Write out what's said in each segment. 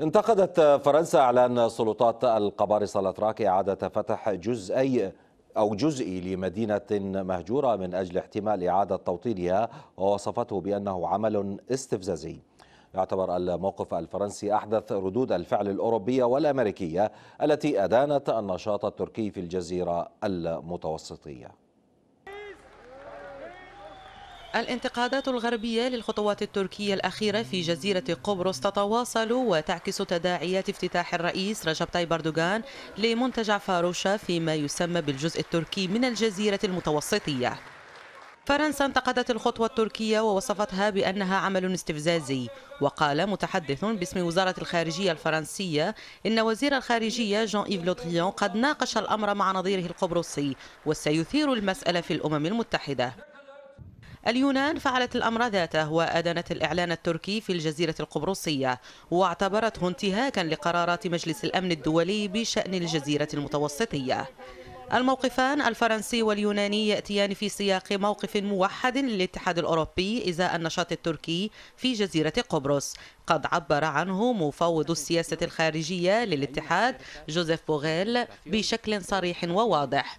انتقدت فرنسا اعلان سلطات القبارصه الاتراك اعاده فتح جزئي أو جزئي لمدينة مهجورة من أجل احتمال إعادة توطينها ووصفته بأنه عمل استفزازي يعتبر الموقف الفرنسي أحدث ردود الفعل الأوروبية والأمريكية التي أدانت النشاط التركي في الجزيرة المتوسطية الانتقادات الغربية للخطوات التركية الأخيرة في جزيرة قبرص تتواصل وتعكس تداعيات افتتاح الرئيس رجب طيب أردوغان لمنتجع فاروشا فيما يسمى بالجزء التركي من الجزيرة المتوسطية فرنسا انتقدت الخطوة التركية ووصفتها بأنها عمل استفزازي وقال متحدث باسم وزارة الخارجية الفرنسية إن وزير الخارجية جان إيف لودريون قد ناقش الأمر مع نظيره القبرصي وسيثير المسألة في الأمم المتحدة اليونان فعلت الأمر ذاته وأدنت الإعلان التركي في الجزيرة القبرصية واعتبرته انتهاكا لقرارات مجلس الأمن الدولي بشأن الجزيرة المتوسطية الموقفان الفرنسي واليوناني يأتيان في سياق موقف موحد للاتحاد الأوروبي إزاء النشاط التركي في جزيرة قبرص قد عبر عنه مفوض السياسة الخارجية للاتحاد جوزيف بوغيل بشكل صريح وواضح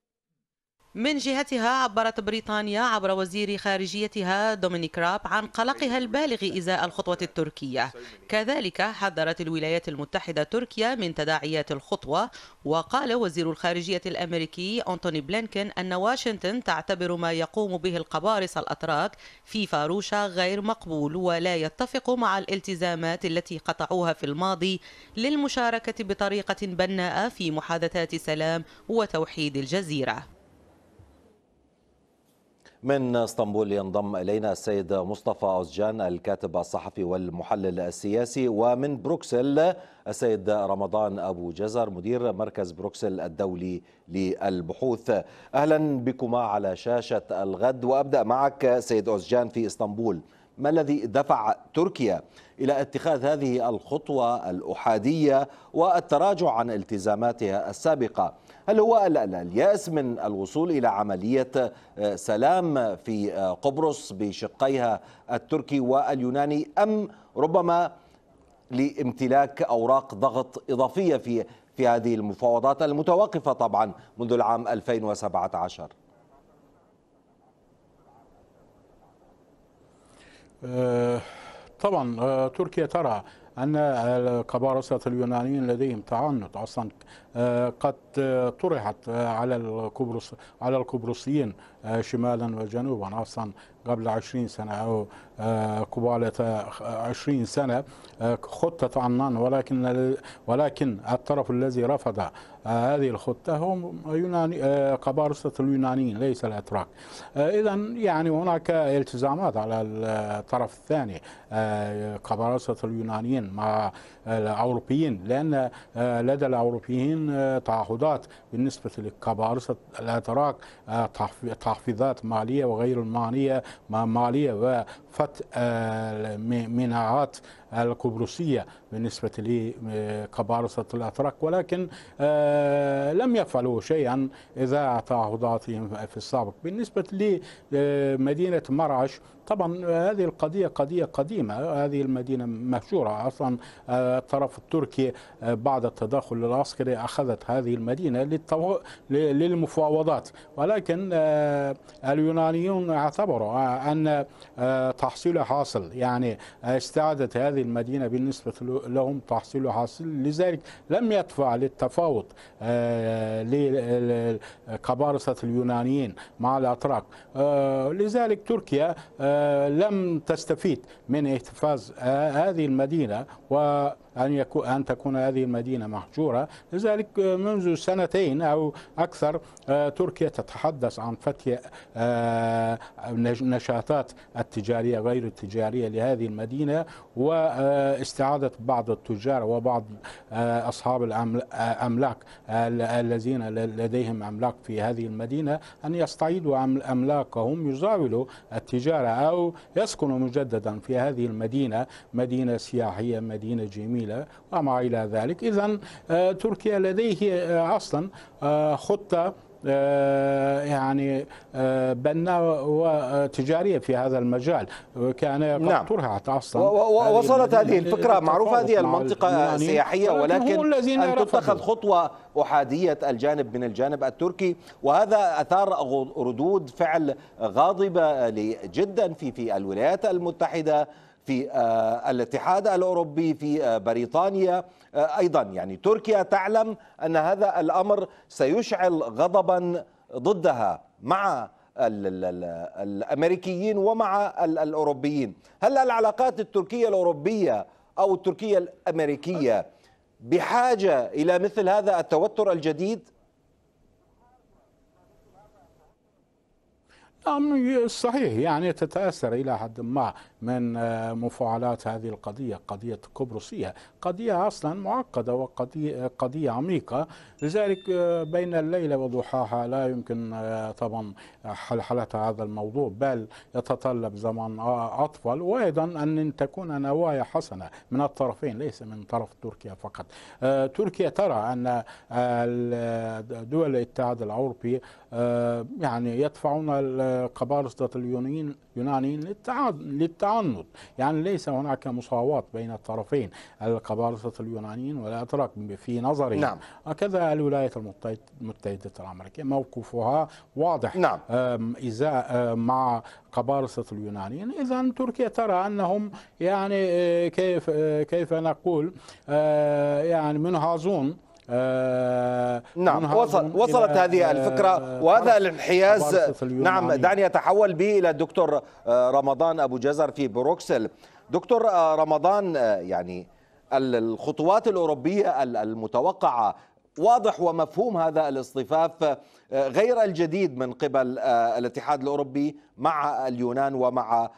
من جهتها عبرت بريطانيا عبر وزير خارجيتها دومينيك راب عن قلقها البالغ إزاء الخطوة التركية كذلك حذرت الولايات المتحدة تركيا من تداعيات الخطوة وقال وزير الخارجية الأمريكي أنتوني بلينكن أن واشنطن تعتبر ما يقوم به القبارص الأتراك في فاروشا غير مقبول ولا يتفق مع الالتزامات التي قطعوها في الماضي للمشاركة بطريقة بناءة في محادثات سلام وتوحيد الجزيرة من اسطنبول ينضم الينا السيد مصطفى اوزجان الكاتب الصحفي والمحلل السياسي ومن بروكسل السيد رمضان ابو جزر مدير مركز بروكسل الدولي للبحوث اهلا بكما على شاشه الغد وابدا معك سيد اوزجان في اسطنبول ما الذي دفع تركيا إلى اتخاذ هذه الخطوة الأحادية والتراجع عن التزاماتها السابقة هل هو اليأس من الوصول إلى عملية آه، سلام في آه، قبرص بشقيها التركي واليوناني أم ربما لامتلاك أوراق ضغط إضافية في في هذه المفاوضات المتوقفة طبعا منذ العام 2017 آه، طبعا آه، تركيا ترى ان قبارصه اليونانيين لديهم تعنت اصلا آه، قد آه، طرحت آه، على القبرص على القبرصيين شمالا وجنوبا اصلا قبل 20 سنه او قبالة 20 سنه خطه عنان ولكن ولكن الطرف الذي رفض هذه الخطه هم يوناني قبارصه اليونانيين ليس الاتراك اذا يعني هناك التزامات على الطرف الثاني قبارصه اليونانيين مع الاوروبيين لان لدى الاوروبيين ضمن آه، تعهدات بالنسبة للكبارسة الأتراك آه، تحفيظات مالية وغير المالية مالية وفتح آه، مناعات القبرصية بالنسبة لكبارسة الأتراك ولكن لم يفعلوا شيئا إذا تعهداتهم في السابق بالنسبة لمدينة مرعش طبعا هذه القضية قضية قديمة هذه المدينة مهجورة أصلا آه، الطرف التركي آه، بعد التدخل العسكري أخذت هذه المدينة للتو... للمفاوضات ولكن آه، اليونانيون اعتبروا أن تحصيل حاصل يعني استعادت هذه المدينة بالنسبة لهم تحصيل حاصل لذلك لم يدفع للتفاوض لكبارسة اليونانيين مع الأتراك لذلك تركيا لم تستفيد من احتفاظ هذه المدينة و أن, يكون أن تكون هذه المدينة محجورة لذلك آه، منذ سنتين أو أكثر آه، تركيا تتحدث عن فتح آه، نشاطات التجارية غير التجارية لهذه المدينة واستعادة بعض التجار وبعض أصحاب الأملاك الذين لديهم أملاك في هذه المدينة أن يستعيدوا أملاكهم يزاولوا التجارة أو يسكنوا مجددا في هذه المدينة مدينة سياحية مدينة جميلة جميلة وما إلى ذلك إذا آه، تركيا لديه آه، أصلا آه، خطة يعني بناء وتجارية في هذا المجال كان قد نعم. طرحت أصلا وصلت هذه الفكرة معروفة هذه المنطقة السياحية ولكن أن تتخذ خطوة أحادية الجانب من الجانب التركي وهذا أثار ردود فعل غاضبة جدا في في الولايات المتحدة في آه، الاتحاد الاوروبي في آه، بريطانيا آه، ايضا يعني تركيا تعلم ان هذا الامر سيشعل غضبا ضدها مع الامريكيين ومع الاوروبيين هل العلاقات التركيه الاوروبيه او التركيه الامريكيه بحاجه الى مثل هذا التوتر الجديد نعم صحيح يعني تتاثر الى حد ما من آه، مفاعلات هذه القضية قضية القبرصية قضية أصلا معقدة وقضية قضية عميقة لذلك آه، بين الليلة وضحاها لا يمكن آه، طبعا حلحلة هذا الموضوع بل يتطلب زمن أطول وأيضا أن تكون نوايا حسنة من الطرفين ليس من طرف تركيا فقط تركيا ترى أن دول الاتحاد الأوروبي يعني يدفعون قبارصة اليونانيين للتعاون التعنت يعني ليس هناك مساواة بين الطرفين القبارصة اليونانيين والأتراك في نظري نعم. وكذا الولايات المتحدة الأمريكية موقفها واضح نعم. إذا مع قبارصة اليونانيين إذا تركيا ترى أنهم يعني أه، كيف أه، كيف نقول أه، يعني منهازون آه، نعم وصل وصلت هذه الفكرة آه، وهذا الانحياز نعم دعني أتحول به إلى الدكتور آه، رمضان أبو جزر في بروكسل دكتور رمضان يعني الخطوات الأوروبية المتوقعة واضح ومفهوم هذا الاصطفاف غير الجديد من قبل الاتحاد الأوروبي مع اليونان ومع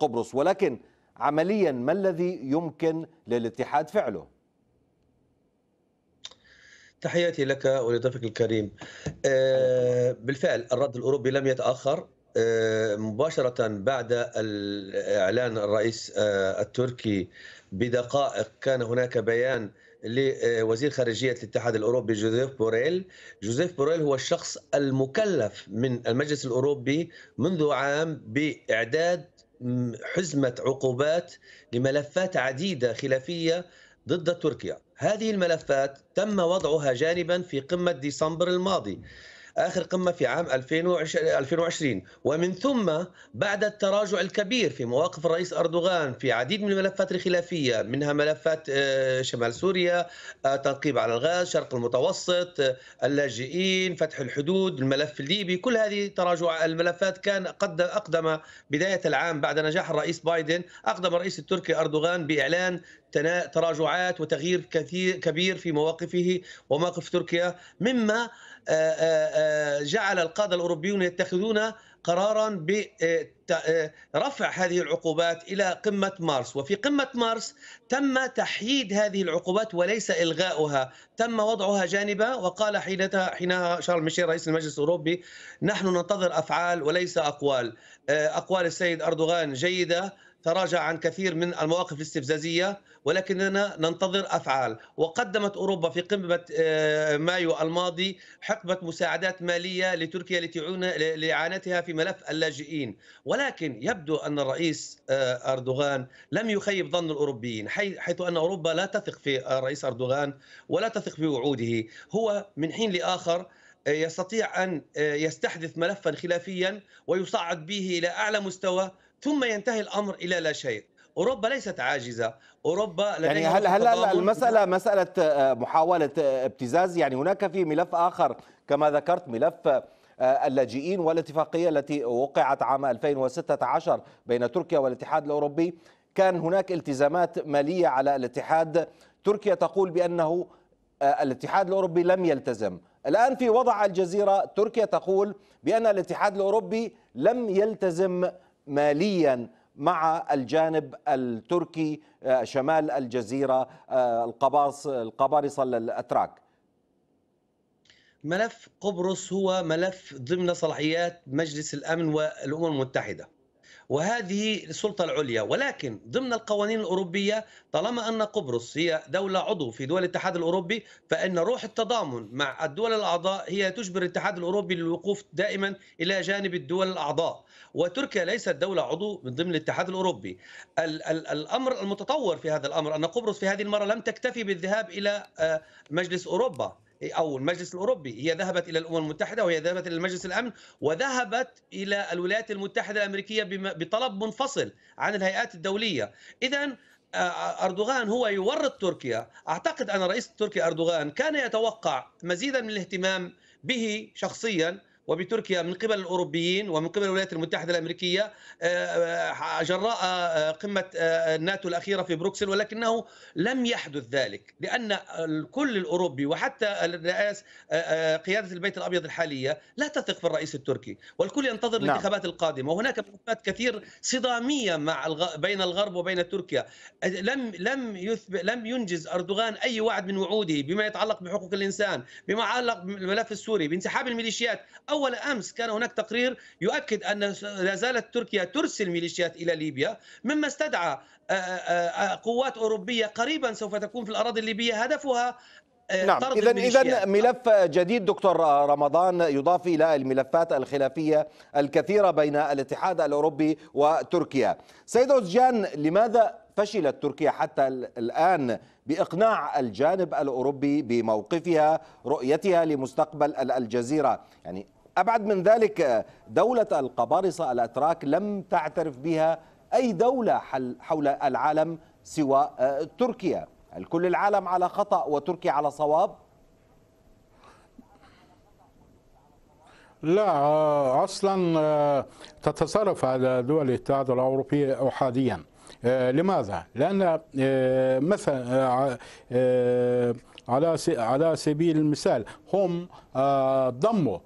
قبرص ولكن عمليا ما الذي يمكن للاتحاد فعله؟ تحياتي لك ولضيفك الكريم آه، بالفعل الرد الأوروبي لم يتأخر آه، مباشرة بعد إعلان الرئيس آه، التركي بدقائق كان هناك بيان لوزير خارجية الاتحاد الأوروبي جوزيف بوريل جوزيف بوريل هو الشخص المكلف من المجلس الأوروبي منذ عام بإعداد حزمة عقوبات لملفات عديدة خلافية ضد تركيا هذه الملفات تم وضعها جانبا في قمة ديسمبر الماضي اخر قمه في عام 2020 ومن ثم بعد التراجع الكبير في مواقف الرئيس اردوغان في عديد من الملفات الخلافيه منها ملفات آه، شمال سوريا آه، تنقيب على الغاز شرق المتوسط آه، اللاجئين فتح الحدود الملف الليبي كل هذه تراجع الملفات كان قد اقدم بدايه العام بعد نجاح الرئيس بايدن اقدم الرئيس التركي اردوغان باعلان تراجعات وتغيير كثير كبير في مواقفه ومواقف تركيا مما جعل القادة الأوروبيون يتخذون قرارا برفع آه، آه، هذه العقوبات إلى قمة مارس وفي قمة مارس تم تحييد هذه العقوبات وليس إلغاؤها تم وضعها جانبا وقال حينها, حينها شارل ميشيل رئيس المجلس الأوروبي نحن ننتظر أفعال وليس أقوال آه، أقوال السيد أردوغان جيدة تراجع عن كثير من المواقف الاستفزازية ولكننا ننتظر أفعال وقدمت أوروبا في قمة آه، مايو الماضي حقبة مساعدات مالية لتركيا لتعون لإعانتها في ملف اللاجئين ولكن يبدو أن الرئيس آه، أردوغان لم يخيب ظن الأوروبيين حيث أن أوروبا لا تثق في آه، الرئيس أردوغان ولا تثق في وعوده هو من حين لآخر يستطيع أن يستحدث ملفا خلافيا ويصعد به إلى أعلى مستوى ثم ينتهي الامر الى لا شيء اوروبا ليست عاجزه اوروبا يعني هل هل المساله مساله آه، محاوله آه، ابتزاز يعني هناك في ملف اخر كما ذكرت ملف آه، اللاجئين والاتفاقيه التي وقعت عام 2016 بين تركيا والاتحاد الاوروبي كان هناك التزامات ماليه على الاتحاد تركيا تقول بانه الاتحاد الاوروبي لم يلتزم الان في وضع الجزيره تركيا تقول بان الاتحاد الاوروبي لم يلتزم ماليا مع الجانب التركي آه، شمال الجزيرة آه، القباص القبارصة الأتراك ملف قبرص هو ملف ضمن صلاحيات مجلس الأمن والأمم المتحدة وهذه السلطة العليا ولكن ضمن القوانين الأوروبية طالما أن قبرص هي دولة عضو في دول الاتحاد الأوروبي فإن روح التضامن مع الدول الأعضاء هي تجبر الاتحاد الأوروبي للوقوف دائما إلى جانب الدول الأعضاء وتركيا ليست دولة عضو من ضمن الاتحاد الأوروبي ال ال الأمر المتطور في هذا الأمر أن قبرص في هذه المرة لم تكتفي بالذهاب إلى آه، مجلس أوروبا او المجلس الاوروبي هي ذهبت الى الامم المتحده وهي ذهبت الى مجلس الامن وذهبت الى الولايات المتحده الامريكيه بطلب منفصل عن الهيئات الدوليه اذا اردوغان هو يورط تركيا اعتقد ان رئيس تركيا اردوغان كان يتوقع مزيدا من الاهتمام به شخصيا وبتركيا من قبل الاوروبيين ومن قبل الولايات المتحده الامريكيه آه، آه، جراء آه، قمه الناتو الاخيره في بروكسل ولكنه لم يحدث ذلك لان الكل الاوروبي وحتى الرئاس قياده البيت الابيض الحاليه لا تثق في الرئيس التركي والكل ينتظر نعم. الانتخابات القادمه وهناك ملفات كثير صداميه مع بين الغرب وبين تركيا لم لم لم ينجز اردوغان اي وعد من وعوده بما يتعلق بحقوق الانسان بما يتعلق بالملف السوري بانسحاب الميليشيات أول أمس كان هناك تقرير يؤكد أن لا زالت تركيا ترسل ميليشيات إلى ليبيا مما استدعى آه، آه، آه، قوات أوروبية قريبا سوف تكون في الأراضي الليبية هدفها نعم اذا اذا نعم. ملف جديد دكتور رمضان يضاف الى الملفات الخلافيه الكثيره بين الاتحاد الاوروبي وتركيا. سيد اوزجان لماذا فشلت تركيا حتى الان باقناع الجانب الاوروبي بموقفها رؤيتها لمستقبل الجزيره؟ يعني أبعد من ذلك دولة القبارصة الأتراك لم تعترف بها أي دولة حول العالم سوى آه، تركيا هل كل العالم على خطأ وتركيا على صواب؟ لا آه، أصلا آه، تتصرف على دول الاتحاد الأوروبي أحاديا لماذا؟ لأن مثلا على سبيل المثال هم ضموا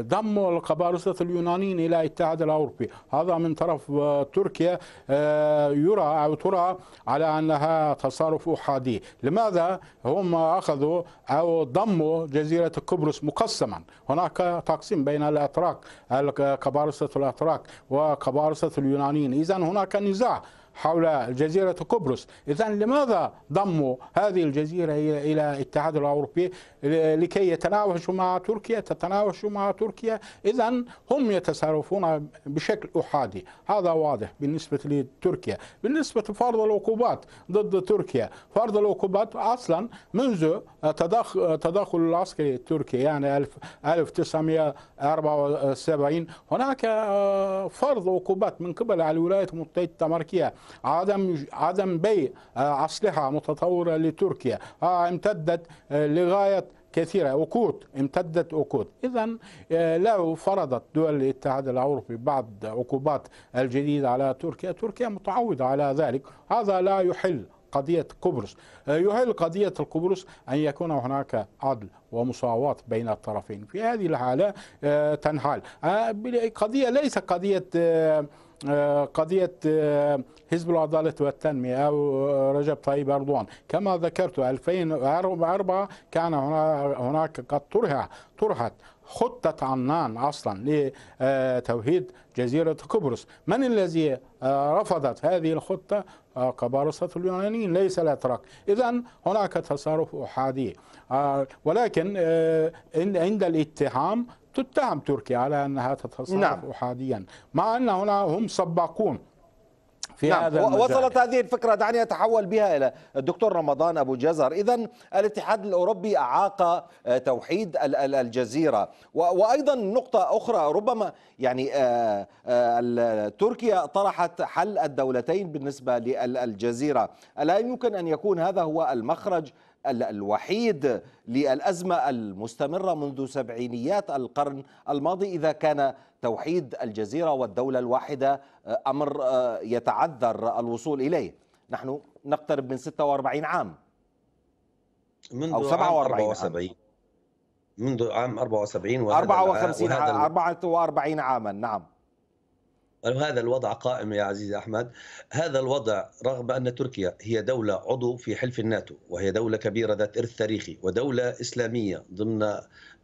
ضموا القبارصة اليونانيين إلى الاتحاد الأوروبي هذا من طرف آه، تركيا آه، يرى أو ترى على أنها تصرف أحادي لماذا هم أخذوا أو ضموا جزيرة قبرص مقسما هناك تقسيم بين الأتراك القبائل الأتراك وقبارصة اليونانيين إذا هناك نزاع حول جزيرة قبرص إذا لماذا ضموا هذه الجزيرة إلى الاتحاد الأوروبي لكي يتناوشوا مع تركيا تتناوشوا مع تركيا إذا هم يتصرفون بشكل أحادي هذا واضح بالنسبة لتركيا بالنسبة لفرض العقوبات ضد تركيا فرض العقوبات أصلا منذ تدخل العسكري التركي يعني 1974 هناك آه، فرض عقوبات من قبل الولايات المتحدة الأمريكية عدم عدم بيع آه، اسلحه متطوره لتركيا آه، امتدت آه، لغايه كثيرة عقود امتدت عقود إذا لو فرضت دول الاتحاد الأوروبي بعض عقوبات الجديدة على تركيا تركيا متعودة على ذلك هذا لا يحل قضية قبرص يهل قضية القبرص أن يكون هناك عدل ومساواة بين الطرفين في هذه الحالة تنحل قضية ليس قضية آه، قضية آه، حزب العدالة والتنمية أو آه، رجب طيب أردوان كما ذكرت 2004 كان هناك قد طرح طرحت خطة عنان أصلا لتوحيد جزيرة قبرص من الذي رفضت هذه الخطة قبارصة اليونانيين ليس الأتراك إذا هناك تصرف أحادي ولكن عند الاتهام تتهم تركيا على أنها تتصرف نعم. أحاديا مع أن هنا هم سباقون في نعم. هذا المجال. وصلت هذه الفكرة دعني أتحول بها إلى الدكتور رمضان أبو جزر إذا الاتحاد الأوروبي أعاق آه، توحيد الجزيرة وأيضا نقطة أخرى ربما يعني آه، آه، تركيا طرحت حل الدولتين بالنسبة للجزيرة ألا يمكن أن يكون هذا هو المخرج الوحيد للأزمة المستمرة منذ سبعينيات القرن الماضي إذا كان توحيد الجزيرة والدولة الواحدة آه، أمر آه، يتعذر الوصول إليه نحن نقترب من 46 عام منذ أو 47 عام. منذ عام 74 و 54 44 عاما نعم هذا الوضع قائم يا عزيزي أحمد هذا الوضع رغم أن تركيا هي دولة عضو في حلف الناتو وهي دولة كبيرة ذات إرث تاريخي ودولة إسلامية ضمن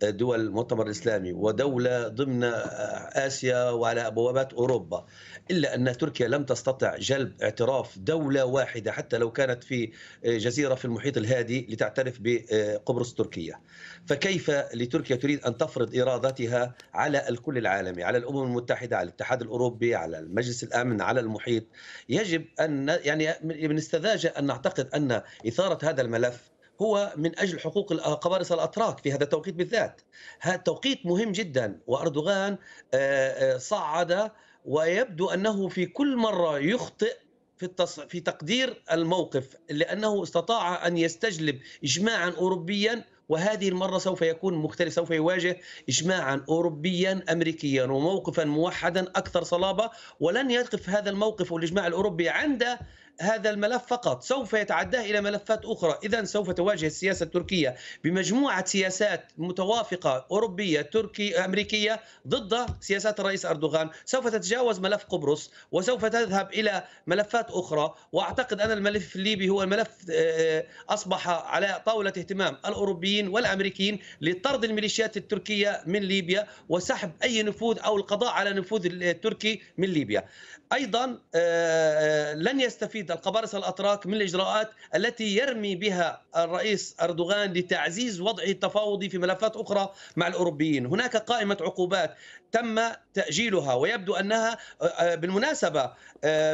دول المؤتمر الاسلامي ودوله ضمن اسيا وعلى بوابات اوروبا الا ان تركيا لم تستطع جلب اعتراف دوله واحده حتى لو كانت في جزيره في المحيط الهادي لتعترف بقبرص تركيا فكيف لتركيا تريد ان تفرض ارادتها على الكل العالمي على الامم المتحده على الاتحاد الاوروبي على المجلس الامن على المحيط يجب ان يعني من السذاجه ان نعتقد ان اثاره هذا الملف هو من اجل حقوق قبارصه الاتراك في هذا التوقيت بالذات هذا توقيت مهم جدا واردوغان آه، آه، صعد ويبدو انه في كل مره يخطئ في التص... في تقدير الموقف لانه استطاع ان يستجلب اجماعا اوروبيا وهذه المره سوف يكون مختلف سوف يواجه اجماعا اوروبيا امريكيا وموقفا موحدا اكثر صلابه ولن يقف هذا الموقف والاجماع الاوروبي عند هذا الملف فقط سوف يتعداه إلى ملفات أخرى إذا سوف تواجه السياسة التركية بمجموعة سياسات متوافقة أوروبية تركي أمريكية ضد سياسات الرئيس أردوغان سوف تتجاوز ملف قبرص وسوف تذهب إلى ملفات أخرى وأعتقد أن الملف الليبي هو الملف آه، أصبح على طاولة اهتمام الأوروبيين والأمريكيين لطرد الميليشيات التركية من ليبيا وسحب أي نفوذ أو القضاء على نفوذ التركي من ليبيا ايضا آه، آه، لن يستفيد القبارسه الاتراك من الاجراءات التي يرمي بها الرئيس اردوغان لتعزيز وضعه التفاوضي في ملفات اخرى مع الاوروبيين، هناك قائمه عقوبات تم تاجيلها ويبدو انها آه، بالمناسبه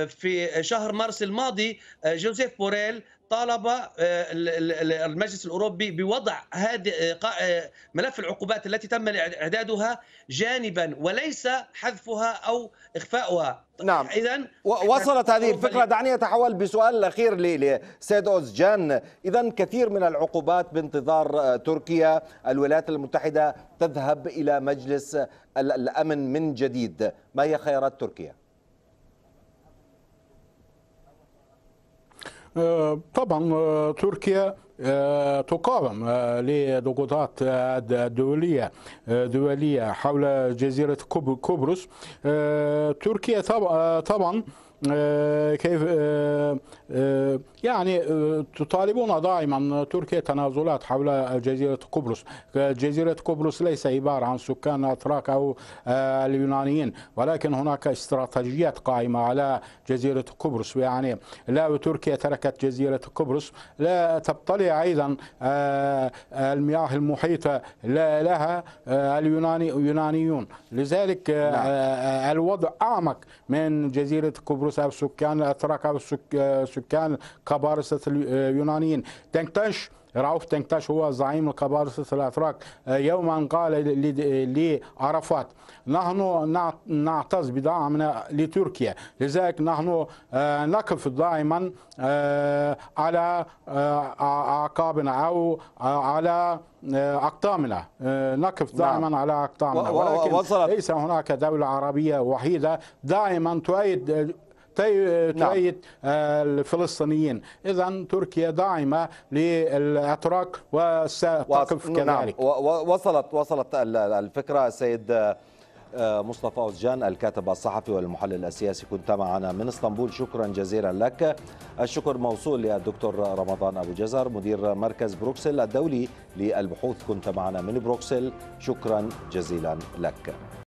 في شهر مارس الماضي جوزيف بوريل طالب آه، المجلس الاوروبي بوضع هذه آه، آه، ملف العقوبات التي تم اعدادها جانبا وليس حذفها او اخفاؤها نعم اذا وصلت هذه الفكره دعني اتحول بسؤال الاخير لسيد اوزجان اذا كثير من العقوبات بانتظار تركيا الولايات المتحده تذهب الى مجلس الامن من جديد ما هي خيارات تركيا طبعا تركيا تقاوم لضغوطات دولية دولية حول جزيرة قبرص تركيا طبعا آه، كيف آه، آه، يعني تطالبون دائما تركيا تنازلات حول جزيرة قبرص جزيرة قبرص ليس عبارة عن سكان أتراك أو اليونانيين ولكن هناك استراتيجيات قائمة على جزيرة قبرص يعني لا تركيا تركت جزيرة قبرص لا تبطلع أيضا المياه المحيطة لها اليوناني لذلك نعم. الوضع أعمق من جزيرة قبرص قبرص أو سكان الأتراك أو سكان كبارسة اليونانيين تنكتش رؤوف تنكتش هو زعيم القبارسة الأتراك يوما قال لعرفات نحن نعتز بدعمنا لتركيا لذلك نحن نقف دائما على أعقابنا أو على أقطامنا نقف دائما نعم. على أقطامنا ولكن ليس هناك دولة عربية وحيدة دائما تؤيد نعم. تؤيد آه، الفلسطينيين اذا تركيا داعمه للاتراك وستقف نعم. كذلك وصلت وصلت الفكره السيد آه، مصطفى اوزجان الكاتب الصحفي والمحلل السياسي كنت معنا من اسطنبول شكرا جزيلا لك الشكر موصول للدكتور رمضان ابو جزر مدير مركز بروكسل الدولي للبحوث كنت معنا من بروكسل شكرا جزيلا لك